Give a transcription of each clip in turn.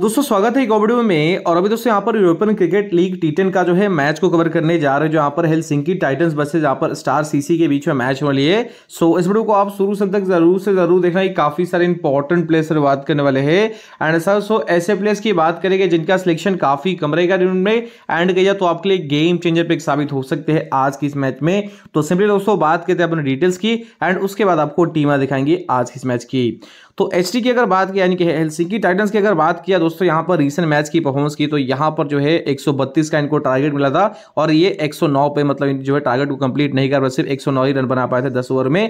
दोस्तों स्वागत है एक में और अभी दोस्तों यहाँ पर European cricket league T ten का जो है मैच को कवर करने जा रहे हैं जो यहाँ पर हेलसिंकी टाइटंस वर्सेज यहाँ पर स्टार सीसी के बीच में मैच होने लिए सो इस वीडियो को आप शुरू से तक जरूर से जरूर देखना ये काफी सारे इंपॉर्टेंट प्लेयर्स बात करने वाले हैं एंड सर सो ऐसे प्लेयर्स की बात करेंगे जिनका सिलेक्शन काफी कम रहेगा उनमें एंड कहिए तो आपके लिए गेम चेंजर पिक साबित हो सकते हैं आज की इस मैच में तो सिंपली दोस्तों बात करते हैं अपने डिटेल्स की एंड उसके बाद आपको टीमा दिखाएंगे आज की इस मैच की तो एच की अगर बात की यानी कि हेलसिंकी टाइटन्स की अगर बात किया दोस्तों यहाँ पर रिसेंट मैच की परफॉर्मेंस की तो यहाँ पर जो है 132 का इनको टारगेट मिला था और ये 109 पे मतलब जो है टारगेट को कंप्लीट नहीं कर पाए सिर्फ 109 ही रन बना पाए थे दस ओवर में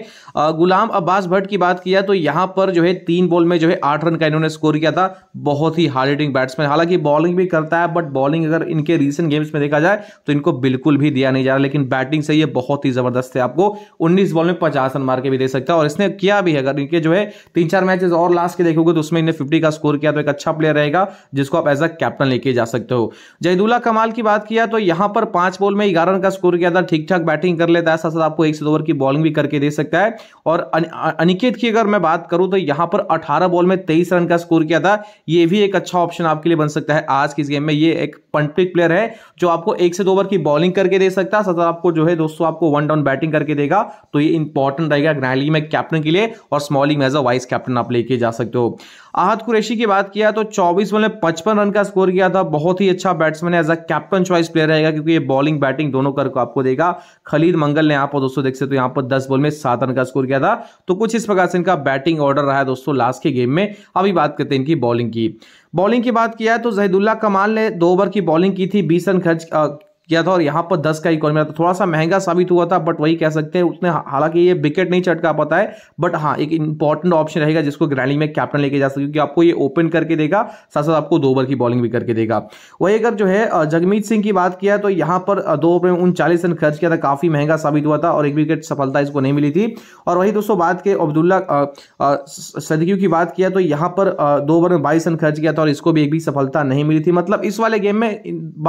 गुलाम अब्बास भट्ट की बात किया तो यहाँ पर जो है तीन बॉल में जो है आठ रन का इन्होंने स्कोर किया था बहुत ही हार्ड हिटिंग बैट्समैन हालांकि बॉलिंग भी करता है बट बॉलिंग अगर इनके रिसेंट गेम्स में देखा जाए तो इनको बिल्कुल भी दिया नहीं जा रहा लेकिन बैटिंग से ये बहुत ही जबरदस्त है आपको उन्नीस बॉल में पचास रन मार के भी दे सकता है और इसने किया भी है अगर इनके जो है तीन चार मैच मैचेस और लास्ट के देखोगे तो उसमें इन्हें फिफ्टी का स्कोर किया तो एक अच्छा प्लेयर रहेगा जिसको आप एज अ कैप्टन लेके जा सकते हो जयदुल्ला कमाल की बात किया तो यहां पर पांच बॉल में ग्यारह रन का स्कोर किया था ठीक ठाक बैटिंग कर लेता है साथ साथ आपको एक से ओवर की बॉलिंग भी करके दे सकता है और अनिकेत की अगर मैं बात करूं तो यहां पर अठारह बॉल में तेईस रन का स्कोर किया था ये भी एक अच्छा ऑप्शन आपके लिए बन सकता है आज की इस गेम में ये एक पंटिक प्लेयर है जो आपको एक से दो ओवर की बॉलिंग करके दे सकता है साथ आपको जो है दोस्तों आपको वन डाउन बैटिंग करके देगा तो ये इंपॉर्टेंट रहेगा ग्रैंड लीग में कैप्टन के लिए और स्मॉल लीग में एज अ वाइस कैप्टन आप आप लेके जा सकते हो आहत कुरैशी की बात किया तो 24 बॉल में 55 रन का स्कोर किया था बहुत ही अच्छा बैट्समैन है as a captain choice player रहेगा क्योंकि ये बॉलिंग बैटिंग दोनों कर को आपको देगा खलीद मंगल ने यहाँ पर दोस्तों देख सकते हो तो यहाँ पर 10 बोल में सात रन का स्कोर किया था तो कुछ इस प्रकार से इनका बैटिंग ऑर्डर रहा है दोस्तों लास्ट के गेम में अभी बात करते हैं इनकी बॉलिंग की बॉलिंग की बात किया है तो जहिदुल्ला कमाल ने दो ओवर की बॉलिंग की थी बीस रन खर्च किया था और यहाँ पर दस का इकोनॉमी था थोड़ा सा महंगा साबित हुआ था बट वही कह सकते हैं उसने हालांकि ये विकेट नहीं चटका पाता है बट हाँ एक इंपॉर्टेंट ऑप्शन रहेगा जिसको ग्रैंडिंग में कैप्टन लेके जा सके क्योंकि आपको ये ओपन करके देगा साथ साथ आपको दो ओवर की बॉलिंग भी करके देगा वही अगर जो है जगमीत सिंह की बात किया तो यहाँ पर दो ओवर में उनचालीस रन खर्च किया था काफी महंगा साबित हुआ था और एक विकेट सफलता इसको नहीं मिली थी और वही दोस्तों बात के अब्दुल्ला सदक्यू की बात किया तो यहाँ पर दो ओवर में बाईस रन खर्च किया था और इसको भी एक भी सफलता नहीं मिली थी मतलब इस वाले गेम में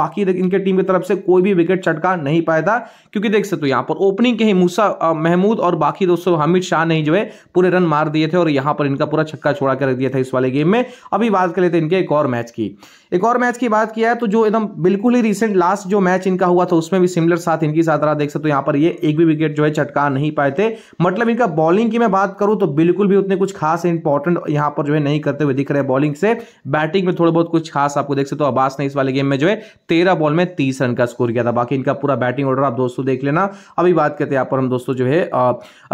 बाकी इनके टीम की तरफ से कोई भी विकेट चटका नहीं पाया था क्योंकि देख सकते हो यहाँ पर ओपनिंग के ही मूसा महमूद और बाकी दोस्तों हमिद शाह ने जो है पूरे रन मार दिए थे और यहाँ पर इनका पूरा छक्का छोड़ा कर रख दिया था इस वाले गेम में अभी बात कर लेते इनके एक और मैच की एक और मैच की बात किया है तो जो एकदम बिल्कुल ही रिसेंट लास्ट जो मैच इनका हुआ था उसमें भी सिमिलर साथ इनकी साथ रहा देख सकते हो यहाँ पर ये एक भी विकेट जो है चटका नहीं पाए थे मतलब इनका बॉलिंग की मैं बात करूँ तो बिल्कुल भी उतने कुछ खास इंपॉर्टेंट यहाँ पर जो है नहीं करते हुए दिख रहे बॉलिंग से बैटिंग में थोड़ा बहुत कुछ खास आपको देख सकते हो अब्बास ने इस वाले गेम में जो है तेरह बॉल में तीस रन का स्कोर स्कोर किया था बाकी इनका पूरा बैटिंग ऑर्डर आप दोस्तों देख लेना अभी बात करते हैं पर हम दोस्तों जो है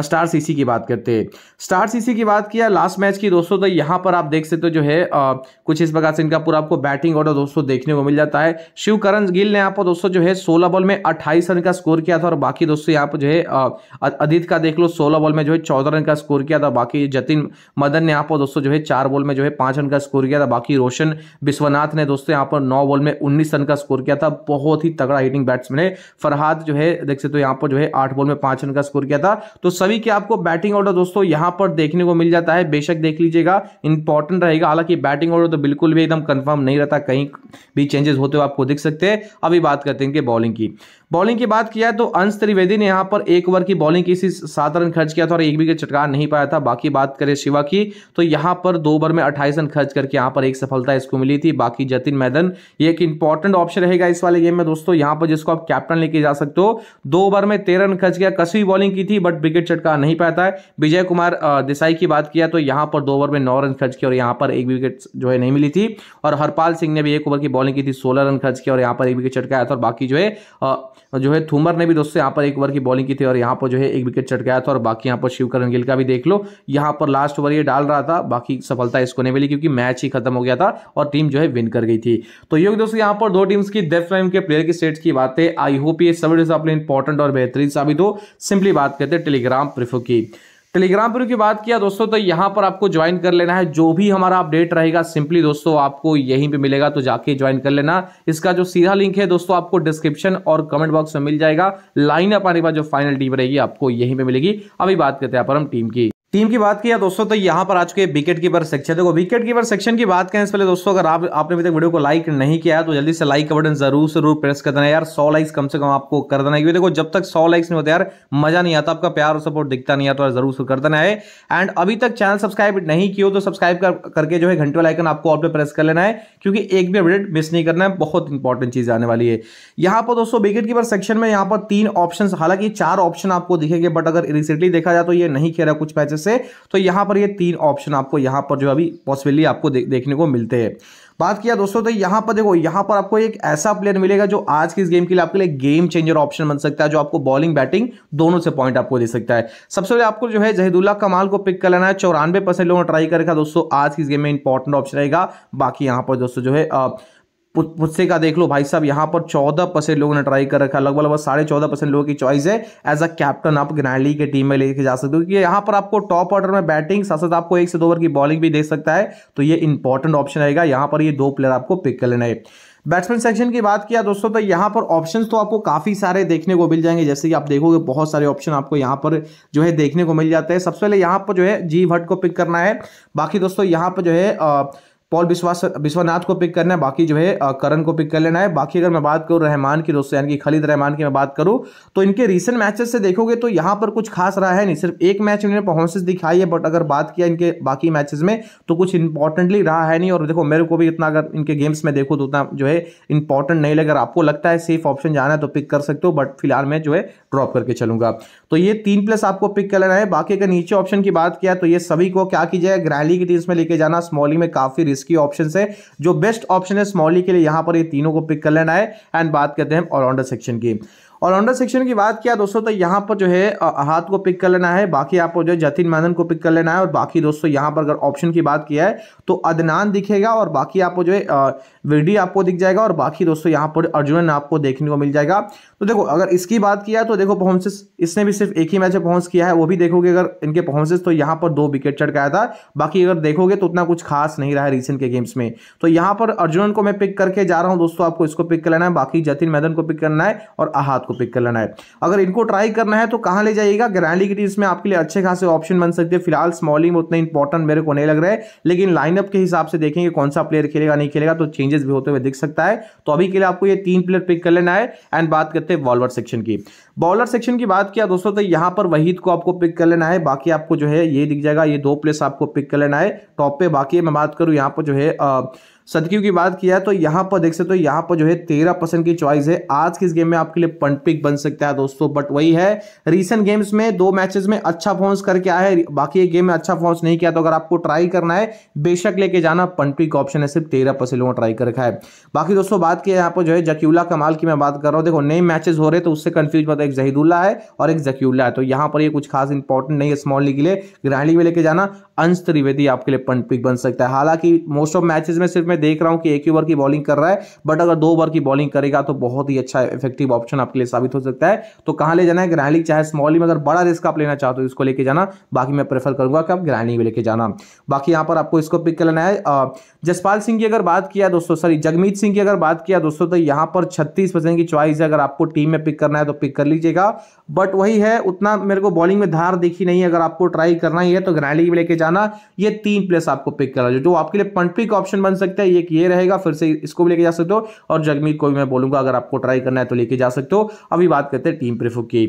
स्टार सीसी की बात करते हैं स्टार सीसी की बात किया लास्ट मैच की दोस्तों तो यहां पर आप देख सकते हो जो है आ, कुछ इस प्रकार से इनका पूरा आपको बैटिंग ऑर्डर दोस्तों देखने को मिल जाता है शिव करण गिल ने यहाँ पर दोस्तों जो है सोलह बॉल में अट्ठाईस रन का स्कोर किया था और बाकी दोस्तों यहाँ पर जो है अधित का देख लो सोलह बॉल में जो है चौदह रन का स्कोर किया था बाकी जतिन मदन ने यहाँ पर दोस्तों जो है चार बॉल में जो है पांच रन का स्कोर किया था बाकी रोशन विश्वनाथ ने दोस्तों यहाँ पर नौ बॉल में उन्नीस रन का स्कोर किया था बहुत ही तगड़ा बड़ा हिटिंग बैट्समैन है फरहाद जो है देख सकते हो यहाँ पर जो है आठ बॉल में पांच रन का स्कोर किया था तो सभी के आपको बैटिंग ऑर्डर दोस्तों यहाँ पर देखने को मिल जाता है बेशक देख लीजिएगा इंपॉर्टेंट रहेगा हालांकि बैटिंग ऑर्डर तो बिल्कुल भी एकदम कन्फर्म नहीं रहता कहीं भी चेंजेस होते हुए आपको दिख सकते हैं अभी बात करते हैं इनके बॉलिंग की बॉलिंग की बात किया तो अंश त्रिवेदी ने यहाँ पर एक ओवर की बॉलिंग की सात रन खर्च किया था और एक विकेट चटका नहीं पाया था बाकी बात करें शिवा की तो यहाँ पर दो ओवर में अट्ठाईस रन खर्च करके यहाँ पर एक सफलता इसको मिली थी बाकी जतिन मैदन ये एक इंपॉर्टेंट ऑप्शन रहेगा इस वाले गेम में दोस्तों यहां पर जिसको आप कैप्टन लेके जा सकते हो दो ओवर में तेरह रन खर्च किया कसवी बॉलिंग की थी बट विकेट चटका नहीं पाता है विजय कुमार देसाई की बात किया तो यहां पर दो ओवर में नौ रन खर्च किया और यहां पर एक विकेट जो है नहीं मिली थी और हरपाल सिंह ने भी एक ओवर की बॉलिंग की थी सोलह रन खर्च किया और यहां पर एक विकेट चटकाया था और बाकी जो है जो है थूमर ने भी दोस्तों यहां पर एक ओवर की बॉलिंग की थी और यहां पर जो है एक विकेट चटकाया था और बाकी यहां पर शिवकरण गिल का भी देख लो यहां पर लास्ट ओवर ये डाल रहा था बाकी सफलता इसको नहीं मिली क्योंकि मैच ही खत्म हो गया था और टीम जो है विन कर गई थी तो योग दोस्तों यहां पर दो टीम्स की डेफ के प्लेयर की वेबसाइट की बातें आई होप ये सब वीडियोस आपने इंपॉर्टेंट और बेहतरीन साबित हो सिंपली बात करते हैं टेलीग्राम प्रीफो की टेलीग्राम पर की बात किया दोस्तों तो यहाँ पर आपको ज्वाइन कर लेना है जो भी हमारा अपडेट रहेगा सिंपली दोस्तों आपको यहीं पे मिलेगा तो जाके ज्वाइन कर लेना इसका जो सीधा लिंक है दोस्तों आपको डिस्क्रिप्शन और कमेंट बॉक्स में मिल जाएगा लाइन अप आने के बाद जो फाइनल टीम रहेगी आपको यहीं पे मिलेगी अभी बात करते हैं यहाँ पर हम टीम की टीम की बात किया दोस्तों तो यहाँ पर आ चुके विकेट कीपर सेक्शन देखो विकेट कीपर सेक्शन की बात करें इससे पहले दोस्तों अगर आप आपने अभी तक वीडियो को लाइक नहीं किया तो जल्दी से लाइक का बटन जरूर जरूर प्रेस कर देना यार सौ लाइक्स कम से कम आपको कर देना क्योंकि देखो जब तक सौ लाइक्स नहीं होते यार मजा नहीं आता आपका प्यार और सपोर्ट दिखता नहीं आता तो जरूर कर देना है एंड अभी तक चैनल सब्सक्राइब नहीं किया तो सब्सक्राइब करके जो है घंटे वाला आइकन आपको ऑल प्रेस कर लेना है क्योंकि एक भी अपडेट मिस नहीं करना है बहुत इंपॉर्टेंट चीज आने वाली है यहाँ पर दोस्तों विकेट कीपर सेक्शन में यहाँ पर तीन ऑप्शन हालांकि चार ऑप्शन आपको दिखेंगे बट अगर रिसेंटली देखा जाए तो ये नहीं खेल रहा कुछ मैचेस से तो यहाँ पर ये तीन ऑप्शन आपको यहाँ पर जो अभी पॉसिबिली आपको दे, देखने को मिलते हैं बात किया दोस्तों तो यहाँ पर देखो यहाँ पर आपको एक ऐसा प्लेयर मिलेगा जो आज की इस गेम के लिए आपके लिए गेम चेंजर ऑप्शन बन सकता है जो आपको बॉलिंग बैटिंग दोनों से पॉइंट आपको दे सकता है सबसे पहले आपको जो है जहीदुल्ला कमाल को पिक कर लेना है चौरानवे परसेंट लोगों ने ट्राई कर रखा दोस्तों आज की इस गेम में इंपॉर्टेंट ऑप्शन रहेगा बाकी यहाँ पर दोस्तों जो है मुझसे का देख लो भाई साहब यहाँ पर चौदह परसेंट लोगों ने ट्राई कर रखा है लगभग लगभग साढ़े चौदह परसेंट लोगों की चॉइस है एज अ कैप्टन आप ग्रैंडली के टीम में लेके जा सकते हो क्योंकि यहाँ पर आपको टॉप ऑर्डर में बैटिंग साथ साथ आपको एक से दो ओवर की बॉलिंग भी दे सकता है तो ये इंपॉर्टेंट ऑप्शन रहेगा यहाँ पर ये दो प्लेयर आपको पिक कर लेना है बैट्समैन सेक्शन की बात किया दोस्तों तो यहाँ पर ऑप्शन तो आपको काफ़ी सारे देखने को मिल जाएंगे जैसे कि आप देखोगे बहुत सारे ऑप्शन आपको यहाँ पर जो है देखने को मिल जाते हैं सबसे पहले यहाँ पर जो है जी भट्ट को पिक करना है बाकी दोस्तों यहाँ पर जो है पॉल विश्वास विश्वनाथ को पिक करना है बाकी जो है करण को पिक कर लेना है बाकी अगर मैं बात करूँ रहमान की दोस्तों यानी कि खलीद रहमान की मैं बात करूँ तो इनके रिसेंट मैचेस से देखोगे तो यहाँ पर कुछ खास रहा है नहीं सिर्फ एक मैच इन्होंने परफॉर्मेंसेस दिखाई है बट अगर बात किया इनके बाकी मैचेस में तो कुछ इंपॉर्टेंटली रहा है नहीं और देखो मेरे को भी इतना अगर इनके गेम्स में देखो तो उतना जो है इंपॉर्टेंट नहीं लग आपको लगता है सेफ ऑप्शन जाना है तो पिक कर सकते हो बट फिलहाल मैं जो है ड्रॉप करके चलूंगा तो ये तीन प्लस आपको पिक कर लेना है बाकी अगर नीचे ऑप्शन की बात किया तो ये सभी को क्या कीजिए ग्रैली की टीम्स में लेके जाना स्मॉलिंग में काफी रिस्क रिस्की ऑप्शन है जो बेस्ट ऑप्शन है स्मॉली के लिए यहां पर ये तीनों को पिक कर लेना है एंड बात करते हैं ऑलराउंडर सेक्शन की ऑलराउंडर सेक्शन की बात किया दोस्तों तो यहाँ पर जो है हाथ को पिक कर लेना है बाकी आपको जो है जतिन मैदन को पिक कर लेना है और बाकी दोस्तों यहाँ पर अगर ऑप्शन की बात किया है तो अदनान दिखेगा और बाकी आपको जो है विडी आपको दिख जाएगा और बाकी दोस्तों यहाँ पर अर्जुन आपको देखने को मिल जाएगा तो देखो अगर इसकी बात किया तो देखो पहुंचेस इसने भी सिर्फ एक ही मैच में पहुंच किया है वो भी देखोगे अगर इनके पहुंचेस तो यहाँ पर दो विकेट चटकाया था बाकी अगर देखोगे तो उतना कुछ खास नहीं रहा है रिसेंट के गेम्स में तो यहाँ पर अर्जुन को मैं पिक करके जा रहा हूँ दोस्तों आपको इसको पिक कर लेना है बाकी जतिन मैदन को पिक करना है और आहत को पिक कर लेना है अगर इनको ट्राई करना है तो कहाँ ले जाइएगा ग्रैंडली की टीम में आपके लिए अच्छे खासे ऑप्शन बन सकते हैं फिलहाल स्मॉलिंग उतने उतना इंपॉर्टेंट मेरे को नहीं लग रहा है लेकिन लाइनअप के हिसाब से देखेंगे कौन सा प्लेयर खेलेगा नहीं खेलेगा तो चेंजेस भी होते हुए दिख सकता है तो अभी के लिए आपको ये तीन प्लेयर पिक कर लेना है एंड बात करते लेते हैं बॉलर सेक्शन की बॉलर सेक्शन की बात किया दोस्तों तो यहाँ पर वहीद को आपको पिक कर लेना है बाकी आपको जो है ये दिख जाएगा ये दो प्लेस आपको पिक कर लेना है टॉप पे बाकी मैं बात करूँ यहाँ पर जो है सदक्यू की बात किया तो यहाँ पर देख सकते हो तो यहाँ पर जो है तेरह परसेंट की चॉइस है आज किस इस गेम में आपके लिए पंट पिक बन सकता है दोस्तों बट वही है रिसेंट गेम्स में दो मैचेस में अच्छा फॉन्स करके आया है बाकी एक गेम में अच्छा फॉन्स नहीं किया तो अगर आपको ट्राई करना है बेशक लेके जाना पंट पिक ऑप्शन है सिर्फ तेरह परसेंट लोगों ट्राई कर रखा है बाकी दोस्तों बात किया यहाँ पर जो है जक्यूला कमाल की मैं बात कर रहा हूँ देखो नए मैचेज हो रहे तो उससे कन्फ्यूज मतलब एक जहीदुल्ला है और एक जक्यूला है तो यहाँ पर ये कुछ खास इंपॉर्टेंट नहीं है स्मॉल लीग के लिए ग्रैंड लीग में लेके जाना अंश त्रिवेदी आपके लिए पंट पिक बन सकता है हालांकि मोस्ट ऑफ मैचेस में सिर्फ मैं देख रहा हूं कि एक ही ओवर की बॉलिंग कर रहा है बट अगर दो ओवर की बॉलिंग करेगा तो बहुत ही अच्छा इफेक्टिव ऑप्शन आपके लिए साबित हो सकता है तो कहां ले जाना है ग्रैंडिंग चाहे स्मॉल में अगर बड़ा रिस्क आप लेना चाहते हो इसको लेके जाना बाकी मैं प्रेफर करूंगा कि आप ग्रैंडिंग में लेके जाना बाकी यहाँ पर आपको इसको पिक करना है जसपाल सिंह की अगर बात किया दोस्तों सॉरी जगमीत सिंह की अगर बात किया दोस्तों तो यहाँ पर छत्तीस की चॉइस है अगर आपको टीम में पिक करना है तो पिक कर लीजिएगा बट वही है उतना मेरे को बॉलिंग में धार देखी नहीं है अगर आपको ट्राई करना ही है तो ग्रैंडिंग में लेके जाना ये तीन प्लेस आपको पिक करना जो तो आपके लिए पंटपिक ऑप्शन बन सकता है एक ये रहेगा फिर से इसको भी लेके जा सकते हो और जगमीत को भी मैं बोलूंगा अगर आपको ट्राई करना है तो लेके जा सकते हो अभी बात करते हैं टीम प्रिफो की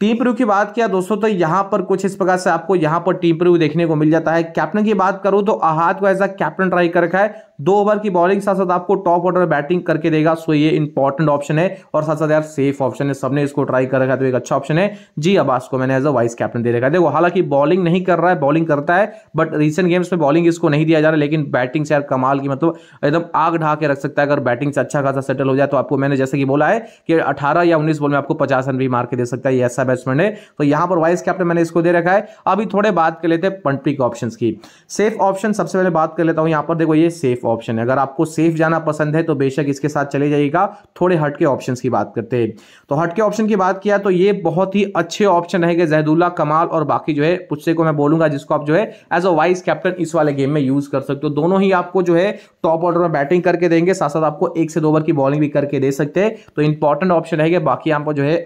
टीम प्रू की बात किया दोस्तों तो यहाँ पर कुछ इस प्रकार से आपको यहाँ पर टीम प्रू देखने को मिल जाता है कैप्टन की बात करूँ तो आहत को एज अ कैप्टन ट्राई कर रखा है दो ओवर की बॉलिंग साथ साथ आपको टॉप ऑर्डर बैटिंग करके देगा सो ये इंपॉर्टेंट ऑप्शन है और साथ साथ यार सेफ ऑप्शन है सबने इसको ट्राई कर रखा है तो एक अच्छा ऑप्शन है जी अब्बास को मैंने एज अ वाइस कैप्टन दे रखा है देखो हालांकि बॉलिंग नहीं कर रहा है बॉलिंग करता है बट रिसेंट गेम्स में बॉलिंग इसको नहीं दिया जा रहा लेकिन बैटिंग से यार कमाल की मतलब एकदम आग ढा के रख सकता है अगर बैटिंग से अच्छा खासा सेटल हो जाए तो आपको मैंने जैसे कि बोला है कि अठारह या उन्नीस बॉल में आपको पचास रन भी मार के दे सकता है ऐसा बैट्समैन है तो यहां पर वाइस कैप्टन मैंने इसको दे रखा है अभी थोड़े बात कर लेते हैं पंटपी के ऑप्शन की सेफ ऑप्शन सबसे पहले बात कर लेता हूं यहां पर देखो ये सेफ ऑप्शन है अगर आपको सेफ जाना पसंद है तो बेशक इसके साथ चले जाइएगा थोड़े हटके ऑप्शन की बात करते हैं तो हटके ऑप्शन की बात किया तो ये बहुत ही अच्छे ऑप्शन रहेंगे जहदुल्ला कमाल और बाकी जो है पुस्से को मैं बोलूंगा जिसको आप जो है एज अ वाइस कैप्टन इस वाले गेम में यूज कर सकते हो दोनों ही आपको जो है टॉप ऑर्डर में बैटिंग करके देंगे साथ साथ आपको एक से दो ओवर की बॉलिंग भी करके दे सकते हैं तो इंपॉर्टेंट ऑप्शन रहेगा बाकी आपको जो है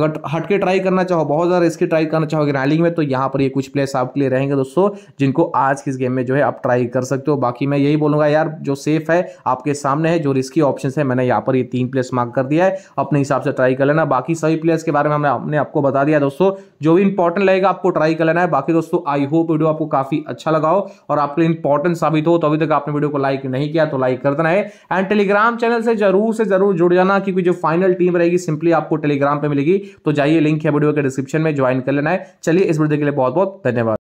अगर हटके ट्राई ट्राई करना चाहो बहुत ज़्यादा रिस्की ट्राई करना चाहोगे रैलिंग में तो यहाँ पर ये कुछ प्लेस आपके लिए रहेंगे दोस्तों जिनको आज की इस गेम में जो है आप ट्राई कर सकते हो बाकी मैं यही बोलूंगा यार जो सेफ है आपके सामने है जो रिस्की ऑप्शन है मैंने यहाँ पर ये तीन प्लेस मार्क कर दिया है अपने हिसाब से ट्राई कर लेना बाकी सभी प्लेयर्स के बारे में हमने हमने आपको बता दिया दोस्तों जो भी इंपॉर्टेंट लगेगा आपको ट्राई कर लेना है बाकी दोस्तों आई होप वीडियो आपको काफी अच्छा लगाओ और आपके लिए इंपॉर्टेंट साबित हो तो अभी तक आपने वीडियो को लाइक नहीं किया तो लाइक कर देना है एंड टेलीग्राम चैनल से जरूर से जरूर जुड़ जाना क्योंकि जो फाइनल टीम रहेगी सिंपली आपको टेलीग्राम पर मिलेगी तो जाइए लिंक लिंक है वीडियो के डिस्क्रिप्शन में ज्वाइन कर लेना है चलिए इस वीडियो के लिए बहुत बहुत धन्यवाद